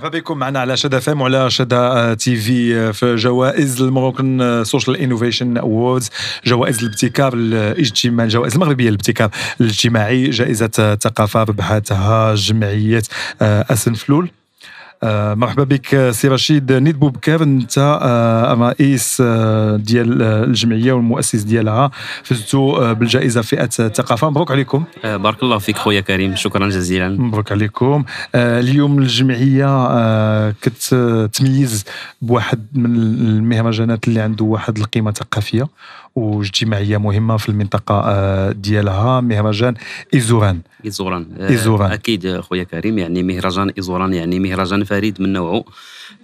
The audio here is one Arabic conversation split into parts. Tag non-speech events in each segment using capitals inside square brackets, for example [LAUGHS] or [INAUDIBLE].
مرحبا بكم معنا على شدا فام وعلى شدا تي في آه، في جوائز المروكن سوشيال انوفيشن اووردز جوائز الابتكار الاجتماعي الجوائز المغربيه الابتكار الاجتماعي جائزه الثقافه ببحاتها جمعيه آه، اسن فلول آه، مرحبا بك آه، سي رشيد آه، نيت بوبكار انت رئيس ديال الجمعيه والمؤسس ديالها فزتوا بالجائزه فئه الثقافه مبروك عليكم بارك الله فيك خويا كريم شكرا جزيلا مبروك عليكم اليوم الجمعيه كتميز بواحد من المهرجانات اللي عنده واحد القيمه ثقافيه واجتماعيه مهمه في المنطقه آه، ديالها مهرجان ايزوران ايزوران آه، ايزوران اكيد خويا كريم يعني مهرجان ايزوران يعني مهرجان فريد من نوعه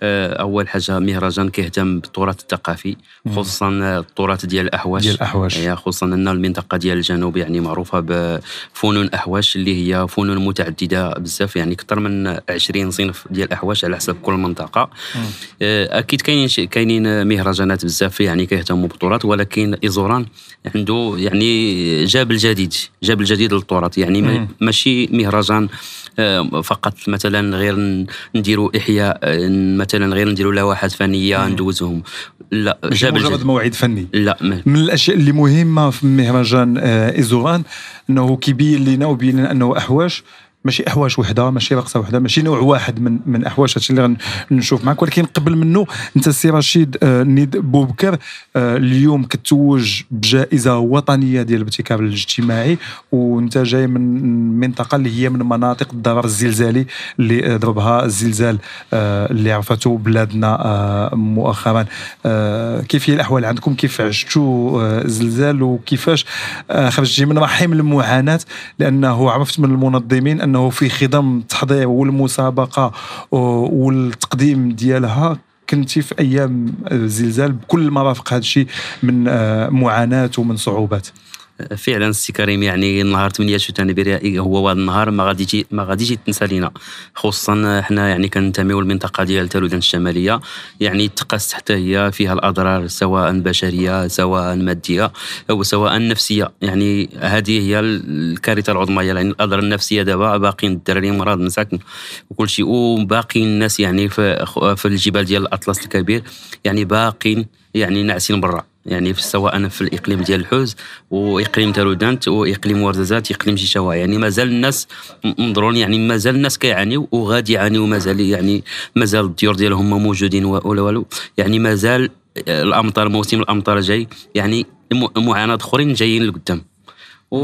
آه، اول حاجه مهرجان كيهتم بالتراث الثقافي خصوصا التراث ديال الاحواش ديال الاحواش يعني خصوصا ان المنطقه ديال الجنوب يعني معروفه بفنون احواش اللي هي فنون متعدده بزاف يعني اكثر من 20 صنف ديال الاحواش على حسب كل منطقه اكيد كاينين كاينين مهرجانات بزاف يعني كيهتموا بالتراث ولكن ايزوران عنده يعني جاب الجديد جاب الجديد للتراث يعني مم. ماشي مهرجان آه، فقط مثلا غير نديروا احياء آه، مثلا غير نديروا لوحات فنيه ندوزهم لا جاب مجرد موعد فني لا مم. من الاشياء اللي مهمه في مهرجان آه، ايزوران انه كيبين لنا وبين انه احواش ماشي احواش وحده ماشي رقصه وحده ماشي نوع واحد من من احواش هادشي اللي غنشوف معك ولكن قبل منه انت السي رشيد آه، نيد بوبكر آه، اليوم كتوج بجائزه وطنيه ديال الابتكار الاجتماعي وانت جاي من منطقه اللي هي من مناطق الضرر الزلزالي اللي ضربها الزلزال آه، اللي عرفته بلادنا مؤخرا كيف هي الاحوال عندكم كيف عشتوا الزلزال وكيفاش خرجتي من رحم المعاناه لانه عرفت من المنظمين ان انه في خضم التحضير والمسابقه والتقديم ديالها كنتي في ايام الزلزال بكل ما رافق هذا الشيء من آه، معاناه ومن صعوبات فعلا السي كريم يعني نهار 8 شتان برائي هو واحد النهار ما يجي ما غاديش يتنسى لينا خصوصا حنا يعني كننتميو للمنطقه ديال تالودان الشماليه يعني تقاست حتى هي فيها الاضرار سواء بشريه سواء ماديه او سواء نفسيه يعني هذه هي الكارثه العظمى يعني الاضرار النفسيه دابا باقيين الدراري مرض مساكن وكل شيء وباقيين الناس يعني في, في الجبال ديال الاطلس الكبير يعني باقيين يعني ناعسين برا يعني في سواء في الاقليم ديال الحوز واقليم تارودانت واقليم ورزازات اقليم شيشاوا يعني مازال الناس منظرون يعني مازال الناس كيعانيو وغادي يعانيو مازال يعني مازال الديور ديالهم موجودين ولا والو يعني مازال الامطار موسم الامطار جاي يعني معاناه اخرين جايين لقدام و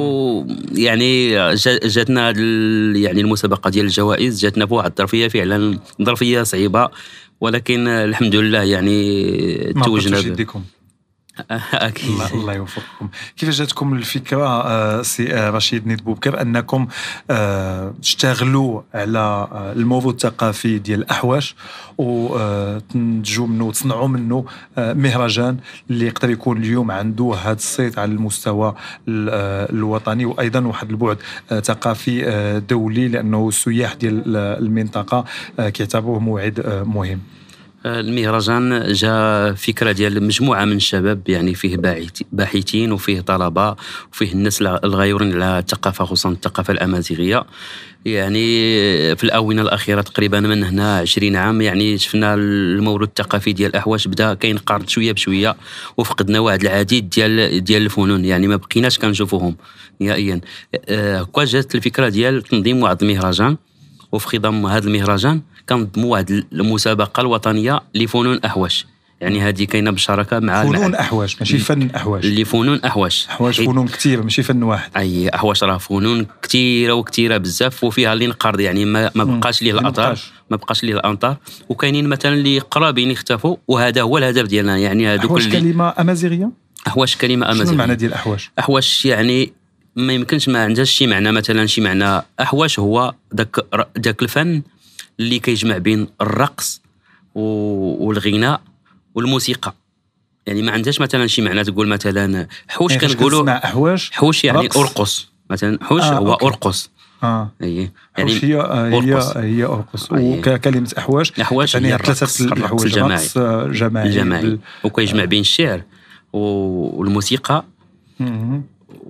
يعني جاتنا يعني المسابقه ديال الجوائز جاتنا بواحد الظرفيه فعلا ظرفيه صعيبه ولكن الحمد لله يعني توجنا [LAUGHS] اكيد الله, يوفقكم كيف جاتكم الفكره آه، سي آه، رشيد نيد بوبكر انكم تشتغلوا آه، على الموضوع الثقافي ديال الاحواش وتنتجوا منه وتصنعوا منه مهرجان اللي يقدر يكون اليوم عنده هذا الصيت على المستوى الوطني وايضا واحد البعد ثقافي دولي لانه السياح ديال المنطقه كيعتبروه موعد مهم المهرجان جا فكره ديال مجموعه من الشباب يعني فيه باحثين وفيه طلبه وفيه الناس الغيورين على الثقافه خصوصا الثقافه الامازيغيه يعني في الاونه الاخيره تقريبا من هنا 20 عام يعني شفنا المولود الثقافي ديال الاحواش بدا كينقرض شويه بشويه وفقدنا واحد العديد ديال ديال الفنون يعني ما بقيناش كنشوفوهم نهائيا هكا آه، جات الفكره ديال تنظيم واحد المهرجان وفي خضم هذا المهرجان كنظموا واحد المسابقه الوطنيه لفنون احواش يعني هذه كاينه بالشراكه مع فنون احواش ماشي فن احواش اللي فنون احواش احواش فنون كثيره ماشي فن واحد اي احواش راه فنون كثيره وكثيره بزاف وفيها اللي انقرض يعني ما, ما بقاش ليه الاثار ما بقاش ليه الانطار وكاينين مثلا اللي قرابين اختفوا وهذا هو الهدف ديالنا يعني هذوك احواش كلمه امازيغيه احواش كلمه امازيغيه شنو المعنى ديال احواش احواش يعني ما يمكنش ما عندهاش شي معنى مثلا شي معنى احواش هو ذاك ذاك الفن اللي كيجمع بين الرقص والغناء والموسيقى يعني ما عندهاش مثلا شي معنى تقول مثلا حوش يعني كنقولوا حوش حوش يعني رقص. ارقص مثلا حوش آه هو أوكي. ارقص اه يعني هي آه، آه، يعني هي هي هي ارقص وكلمه احواش احواش يعني ثلاثه الاحواش الجماعي آه، جماعي الجماعي وكيجمع بين الشعر والموسيقى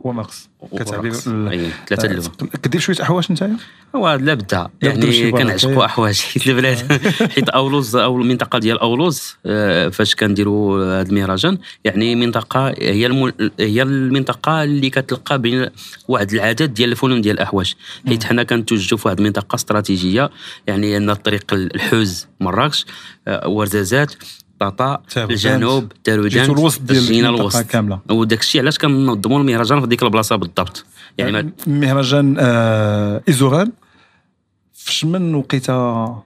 ومقص كتعبي ثلاثه آه، اللون كدير شويه احواش انت هو لا بدا يعني كنعشقوا احواش حيت البلاد حيت اولوز او المنطقه ديال اولوز آه، فاش كنديروا هذا المهرجان يعني منطقه هي المو... هي المنطقه اللي كتلقى بين واحد العدد ديال الفنون ديال الاحواش حيت حنا كنتوجدوا في واحد المنطقه استراتيجيه يعني عندنا الطريق الحوز مراكش آه، ورزازات طاطا الجنوب تاروجان الجنينه الوسط كامله وداك الشيء علاش كنظموا المهرجان في ديك البلاصه بالضبط يعني ما... مهرجان آه ايزوغان في شمن وقيته في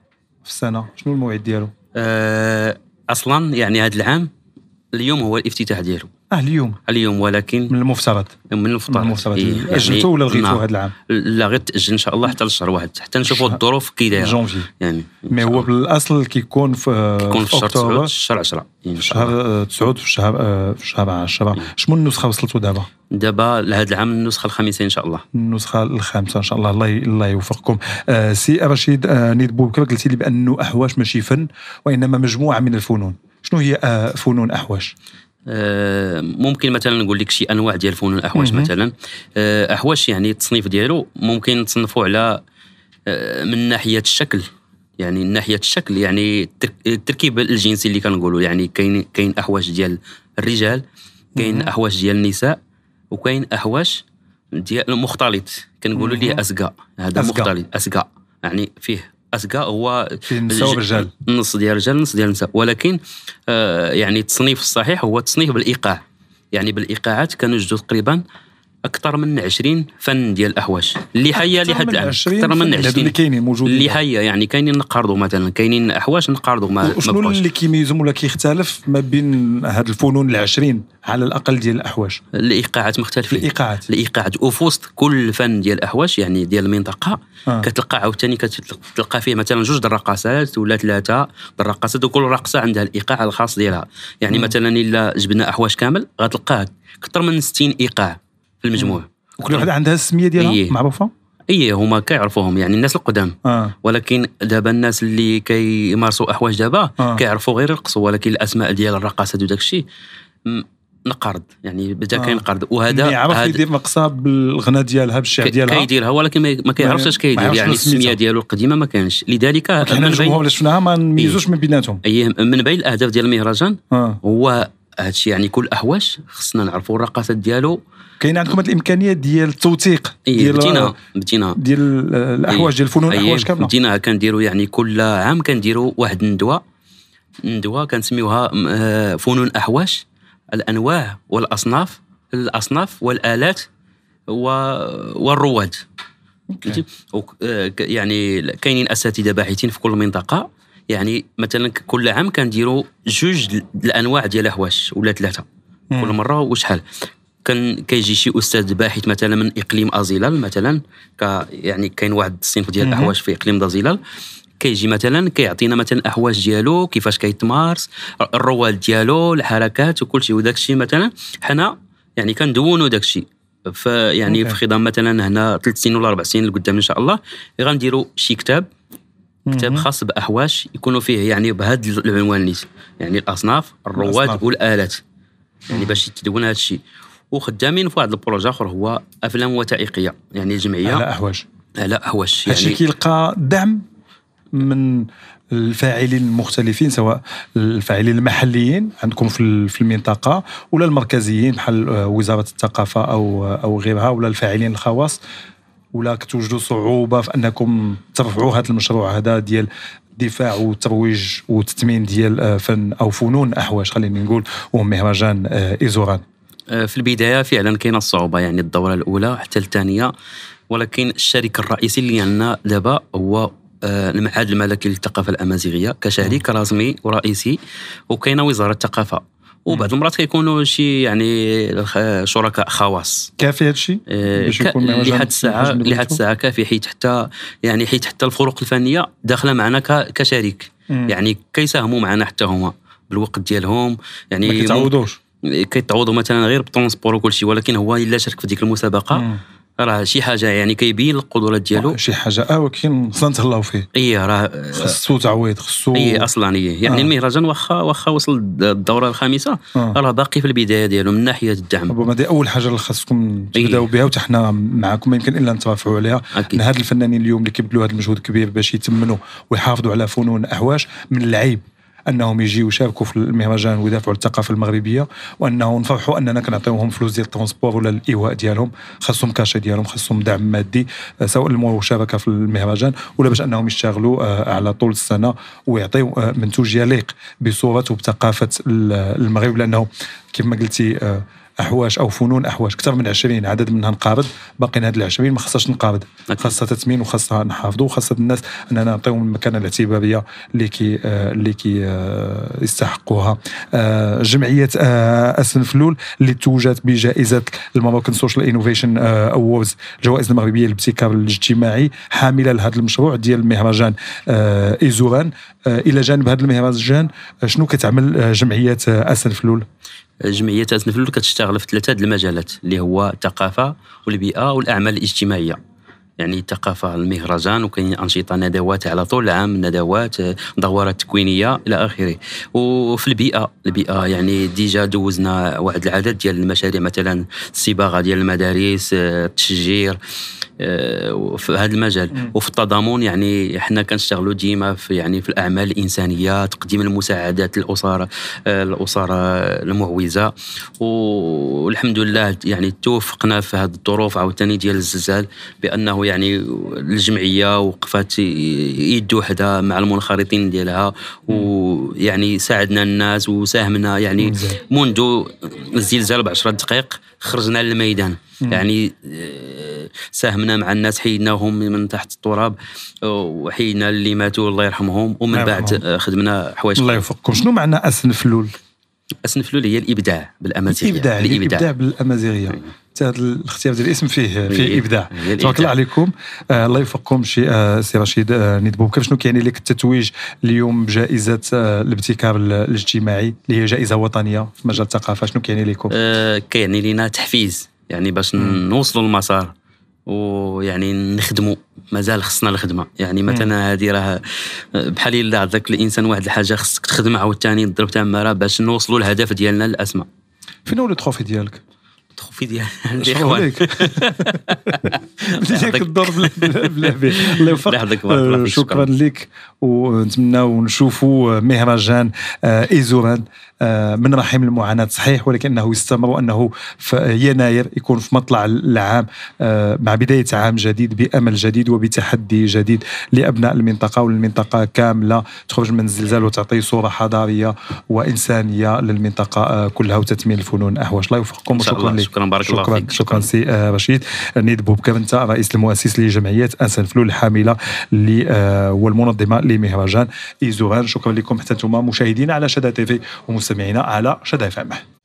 السنه شنو الموعد ديالو آه اصلا يعني هذا العام اليوم هو الافتتاح ديالو اه اليوم اليوم ولكن من المفترض من المفترض من المفترض إيه. ولا يعني لغيتو هذا نعم. العام؟ لا غير تاجل ان شاء الله حتى لشهر واحد حتى نشوفوا الظروف كي دايره جونفي يعني مي هو بالاصل كيكون في كيكون في شهر 9 شهر 10 في شهر 9 في شهر في شهر 10 إيه. شنو النسخه وصلتوا دابا؟ دابا لهذا العام النسخه الخامسه ان شاء الله النسخه الخامسه ان شاء الله الله الله يوفقكم آه، سي رشيد آه، نيد نيت بوبكر قلتي لي بانه احواش ماشي فن وانما مجموعه من الفنون شنو هي آه، فنون احواش؟ آه، ممكن مثلا نقول لك شي انواع ديال فنون الاحواش مثلا آه، احواش يعني التصنيف ديالو ممكن نصنفوا على آه، من ناحيه الشكل يعني من ناحيه الشكل يعني التركيب الجنسي اللي كنقولوا يعني كاين كاين احواش ديال الرجال كاين احواش ديال النساء وكاين احواش ديال مختلط كنقولوا ليه اسقاء هذا مختلط اسقاء يعني فيه اسكا هو نساء ورجال نص ديال الرجال نص ديال النساء ولكن آه، يعني التصنيف الصحيح هو التصنيف بالايقاع يعني بالايقاعات كانوا جدد تقريبا اكثر من 20 فن ديال الاهواش اللي حيه لحد الان اكثر من 20 اللي كاينين موجودين اللي حيه يعني كاينين نقرضوا مثلا كاينين احواش نقرضوا ما شنو اللي كيميزهم ولا كيختلف ما بين هاد الفنون العشرين على الاقل ديال الاحواش الايقاعات مختلفين الايقاعات الايقاعات وفي وسط كل فن ديال الاحواش يعني ديال المنطقه آه. كتلقى عاوتاني كتلقى فيه مثلا جوج الرقصات ولا ثلاثه الرقصات وكل رقصه عندها الايقاع الخاص ديالها يعني م. مثلا الا جبنا احواش كامل غتلقاه اكثر من 60 ايقاع في المجموع وكل واحد إيه. عندها السميه ديالها إيه. معروفه اي هما كيعرفوهم يعني الناس القدام آه. ولكن دابا الناس اللي كيمارسوا احواج دابا آه. كيعرفوا غير الرقص ولكن الاسماء ديال الرقاصه وداك الشيء نقرض يعني بدا آه. كينقرض وهذا يعني يعرف هاد... يدير مقصه بالغنى ديالها بالشعر ديالها كيديرها ولكن ما كيعرفش اش كيدير يعني السميه ديالو القديمه ما كانش لذلك حنا الجمهور اللي شفناها ما إيه. نميزوش من بيناتهم اي من بين الاهداف ديال المهرجان آه. هو هادشي يعني كل احواش خصنا نعرفوا الرقصات ديالو كاين عندكم هذه الامكانيه ديال التوثيق إيه، ديال بدينا بدينا ديال الاحواش إيه. ديال الفنون الاحواش كامله بدينا كنديروا يعني كل عام كنديروا واحد الندوه ندوه كنسميوها آه، فنون احواش الانواع والاصناف الاصناف والالات والرواد okay. آه، يعني كاينين اساتذه باحثين في كل منطقه يعني مثلا كل عام كنديروا جوج الانواع ديال الهواش ولا ثلاثه كل مره وشحال كان كيجي شي استاذ باحث مثلا من اقليم ازيلال مثلا ك يعني كاين واحد الصنف ديال الاحواش في اقليم دازيلال كيجي مثلا كيعطينا مثلا الاحواش ديالو كيفاش كيتمارس الروال ديالو الحركات وكل شيء وداك الشيء مثلا حنا يعني كندونوا داك الشيء يعني في خضم مثلا هنا ثلاث سنين ولا اربع سنين لقدام ان شاء الله غنديروا شي كتاب كتاب خاص باهواش يكونوا فيه يعني بهذا العنوان نيت يعني الاصناف الرواد والالات يعني باش يتدون هذا الشيء وخدامين في واحد البروجي اخر هو افلام وثائقيه يعني جمعيه على اهواش على اهواش يعني هادشي كيلقى دعم من الفاعلين المختلفين سواء الفاعلين المحليين عندكم في المنطقه ولا المركزيين بحال آه، وزاره الثقافه او آه، او غيرها ولا الفاعلين الخواص ولا كتوجدوا صعوبه في انكم ترفعوا هذا المشروع هذا ديال الدفاع والترويج والتثمين ديال آه، فن او فنون احواش خليني نقول ومهرجان آه، ايزوران آه، في البدايه فعلا كاينه الصعوبه يعني الدوره الاولى حتى الثانيه ولكن الشريك الرئيسي اللي عندنا دابا هو المعهد الملكي للثقافه الامازيغيه كشريك رسمي ورئيسي وكاينه وزاره الثقافه وبعض المرات كيكونوا شي يعني شركاء خواص كافي هذا الشيء آه، باش يكون لحد الساعه لحد الساعه كافي حيت حتى يعني حيت حتى الفروق الفنيه داخله معنا كشريك مم. يعني كيساهموا معنا حتى هما بالوقت ديالهم يعني ما كيتعوضوش كيتعوضوا مثلا غير بالترونسبور وكل شيء ولكن هو الا شارك في ديك المسابقه مم. راه شي حاجه يعني كيبين القدرات ديالو شي حاجه اه ولكن خصنا نتهلاو فيه اي راه خصو تعويض خصو اي اصلا اي يعني آه. المهرجان واخا واخا وصل الدوره الخامسه آه. راه باقي في البدايه ديالو من ناحيه الدعم ربما دي اول حاجه اللي خاصكم إيه. تبداو بها وحتى حنا معكم ما يمكن الا نترافعوا عليها ان هاد الفنانين اليوم اللي كيبذلوا هذا المجهود الكبير باش يتمنوا ويحافظوا على فنون احواش من العيب انهم يجيو يشاركوا في المهرجان ويدافعوا على الثقافه المغربيه وانه نفرحوا اننا كنعطيوهم فلوس ديال الترونسبور ولا الايواء ديالهم خاصهم كاشي ديالهم خاصهم دعم مادي آه، سواء المشاركه في المهرجان ولا باش انهم يشتغلوا آه، على طول السنه ويعطيو آه، منتوج يليق بصوره وبثقافه المغرب لانه كما قلتي احواش او فنون احواش اكثر من 20 عدد منها نقابض باقي هاد ال 20 ما خصهاش نقابض خاصها تثمين وخاصها نحافظوا وخاصة الناس اننا نعطيهم المكانه الاعتباريه اللي كي آه، اللي كي آه، يستحقوها آه، جمعيه اسن فلول اللي توجت بجائزه الماركن سوشيال انوفيشن اووردز الجوائز المغربيه للابتكار الاجتماعي حامله لهذا المشروع ديال مهرجان ايزوران الى جانب هذا المهرجان شنو كتعمل جمعيه اسن فلول جمعيه تنفل كتشتغل في ثلاثه المجالات اللي هو الثقافه والبيئه والاعمال الاجتماعيه يعني الثقافه المهرجان وكاين انشطه ندوات على طول العام ندوات دورات تكوينيه الى اخره وفي البيئه البيئه يعني ديجا دوزنا واحد العدد ديال المشاريع مثلا الصباغه ديال المدارس التشجير آه، في هذا المجال مم. وفي التضامن يعني حنا كنشتغلوا ديما في يعني في الاعمال الانسانيه تقديم المساعدات للاسر الاسر آه، المعوزه والحمد لله يعني توفقنا في هذه الظروف عاوتاني ديال الزلزال بانه يعني الجمعيه وقفات يد وحده مع المنخرطين ديالها ويعني ساعدنا الناس وساهمنا يعني منذ الزلزال ب 10 دقائق خرجنا للميدان يعني آه، ساهمنا مع الناس حيدناهم من تحت التراب آه، وحيدنا اللي ماتوا الله يرحمهم ومن بعد آه، خدمنا حوايج الله يوفقكم شنو معنى اسنفلول؟ اسنفلول هي الابداع بالامازيغيه الابداع الابداع بالامازيغيه أيوة. حتى هذا الاختيار ديال الاسم فيه فيه ابداع تبارك الله عليكم آه الله يوفقكم شي آه سي رشيد آه ندبوكه شنو كيعني لك التتويج اليوم بجائزه آه الابتكار الاجتماعي اللي هي جائزه وطنيه في مجال الثقافه شنو كيعني لكم؟ آه كيعني لنا تحفيز يعني باش نوصلوا المسار ويعني نخدموا مازال خصنا الخدمه يعني مثلا هذه راه آه، بحال الا عطاك الانسان واحد الحاجه خصك تخدم عاوتاني تضرب راه باش نوصلوا الهدف ديالنا الاسمى فين هو لو تروفي ديالك؟ تخفيض يعني عندي اخوان بديت [LAUGHS] الدور باللعبه الله يوفقك شكرا لك ونتمناو نشوفوا آه، مهرجان آه، ايزوران آه، من رحم المعاناه صحيح ولكن انه يستمر وانه في يناير يكون في مطلع العام مع بدايه عام جديد بامل جديد وبتحدي جديد لابناء المنطقه والمنطقه كامله تخرج من الزلزال وتعطي صوره حضاريه وانسانيه للمنطقه كلها وتتميل الفنون احوج الله يوفقكم وشكرا لك شكرا بارك شكرا الله فيك شكرا سي آه، رشيد نيد بوبكر انت رئيس المؤسس لجمعيه انسان فلول الحامله اللي آه، هو المنظمه لمهرجان ايزوران شكرا لكم حتى انتم مشاهدينا على شدا تيفي ومستمعينا على شدا فامه